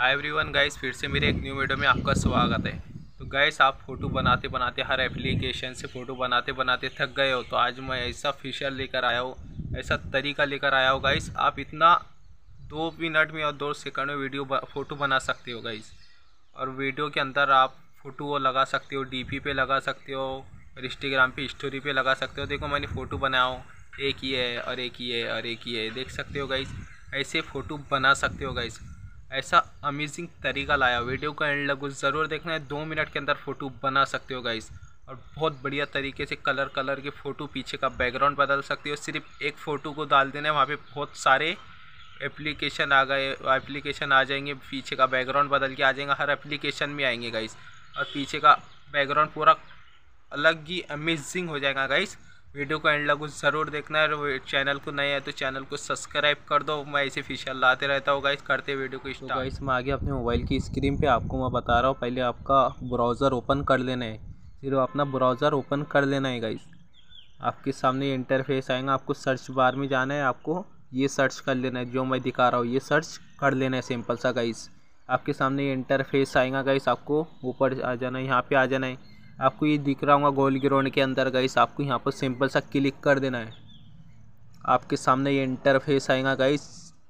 hi everyone guys फिर से मेरे एक न्यू वीडियो में आपका स्वागत है तो गाइस आप फ़ोटो बनाते बनाते हर एप्लीकेशन से फ़ोटो बनाते बनाते थक गए हो तो आज मैं ऐसा फीचर लेकर आया हूँ ऐसा तरीका लेकर आया हूँ गाइस आप इतना दो मिनट में और दो सेकंड में वीडियो फ़ोटो बना सकते हो गाइस और वीडियो के अंदर आप फ़ोटो वो लगा सकते हो डी पे लगा सकते हो और इंस्टाग्राम पर स्टोरी पर लगा सकते हो देखो मैंने फ़ोटो बनाया एक ही है और एक ही है और एक ही है देख सकते हो गाइस ऐसे फ़ोटो बना सकते हो गाइस ऐसा अमेजिंग तरीका लाया वीडियो का एंड लगो ज़रूर देखना है दो मिनट के अंदर फ़ोटो बना सकते हो गाइस और बहुत बढ़िया तरीके से कलर कलर के फ़ोटो पीछे का बैकग्राउंड बदल सकते हो सिर्फ एक फ़ोटो को डाल देना है वहाँ पे बहुत सारे एप्लीकेशन आ गए एप्लीकेशन आ जाएंगे पीछे का बैकग्राउंड बदल के आ जाएंगे हर एप्लीकेशन में आएंगे गाइस और पीछे का बैकग्राउंड पूरा अलग ही अमेजिंग हो जाएगा गाइस वीडियो को एंड लगू ज़रूर देखना है चैनल को नए है तो चैनल को सब्सक्राइब कर दो मैं ऐसे फीचर लाते रहता हूँ गाइस करते वीडियो को स्टार्ट तो गाइस मैं आगे अपने मोबाइल की स्क्रीन पे आपको मैं बता रहा हूँ पहले आपका ब्राउज़र ओपन कर लेना है फिर अपना ब्राउज़र ओपन कर लेना है गाइस आपके सामने इंटरफेस आएगा आपको सर्च बार में जाना है आपको ये सर्च कर लेना है जो मैं दिखा रहा हूँ ये सर्च कर लेना है सिंपल सा गाइस आपके सामने इंटरफेस आएगा गाइस आपको ऊपर आ जाना है यहाँ पर आ जाना है आपको ये दिख रहा होगा गोल ग्राउंड के अंदर गाइस आपको यहाँ पर सिंपल सा क्लिक कर देना है आपके सामने ये इंटरफेस आएगा गाइस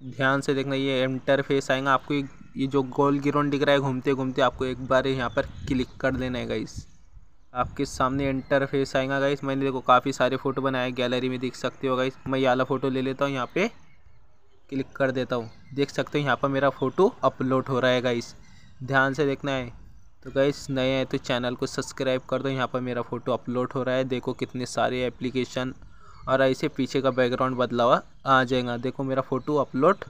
ध्यान से देखना ये इंटरफेस आएगा आपको ये जो गोल ग्राउंड दिख रहा है घूमते घूमते आपको एक बार यहाँ पर क्लिक कर देना है गाइस आपके सामने इंटरफेस आएगा गाइस मैंने देखो काफ़ी सारे फ़ोटो बनाए गैलरी में देख सकते हो गाइस मैं ये वाला फ़ोटो ले लेता हूँ यहाँ पर क्लिक कर देता हूँ देख सकते हो यहाँ पर मेरा फ़ोटो अपलोड हो रहा है गाइस ध्यान से देखना है तो गाइस नए हैं तो चैनल को सब्सक्राइब कर दो यहाँ पर मेरा फ़ोटो अपलोड हो रहा है देखो कितने सारे एप्लीकेशन और ऐसे पीछे का बैकग्राउंड बदलावा आ जाएगा देखो मेरा फ़ोटो अपलोड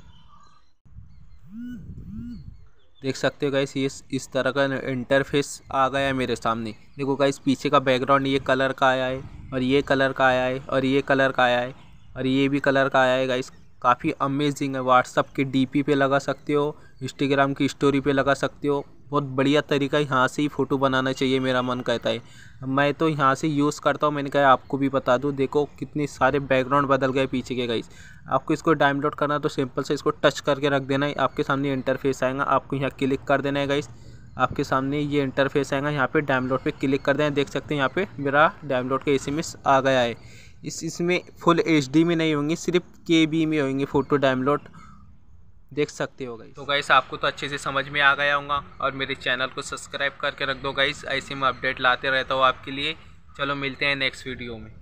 देख सकते हो गाइस ये इस तरह का इंटरफेस आ गया है मेरे सामने देखो गाइस पीछे का बैकग्राउंड ये कलर का आया है और ये कलर का आया है और ये कलर का आया है और ये भी कलर का आया है गाइस काफ़ी अमेजिंग है व्हाट्सअप के डीपी पे लगा सकते हो इंस्टाग्राम की स्टोरी पे लगा सकते हो बहुत बढ़िया तरीका यहाँ से ही फ़ोटो बनाना चाहिए मेरा मन कहता है मैं तो यहाँ से यूज़ करता हूँ मैंने कहा आपको भी बता दूँ देखो कितने सारे बैकग्राउंड बदल गए पीछे के गाइस आपको इसको डाउनलोड करना तो सिंपल से इसको टच करके रख देना है आपके सामने इंटरफेस आएगा आपको यहाँ क्लिक कर देना है गाइस आपके सामने ये इंटरफेस आएगा यहाँ पे डाउनलोड पे क्लिक कर देना देख सकते हैं यहाँ पे मेरा डाउनलोड का एस आ गया है इस इसमें फुल एच में नहीं होंगे सिर्फ के बी में होंगे फ़ोटो डाउनलोड देख सकते हो गई तो गाइस आपको तो अच्छे से समझ में आ गया होगा और मेरे चैनल को सब्सक्राइब करके रख दो गाइस ऐसे में अपडेट लाते रहता हूँ आपके लिए चलो मिलते हैं नेक्स्ट वीडियो में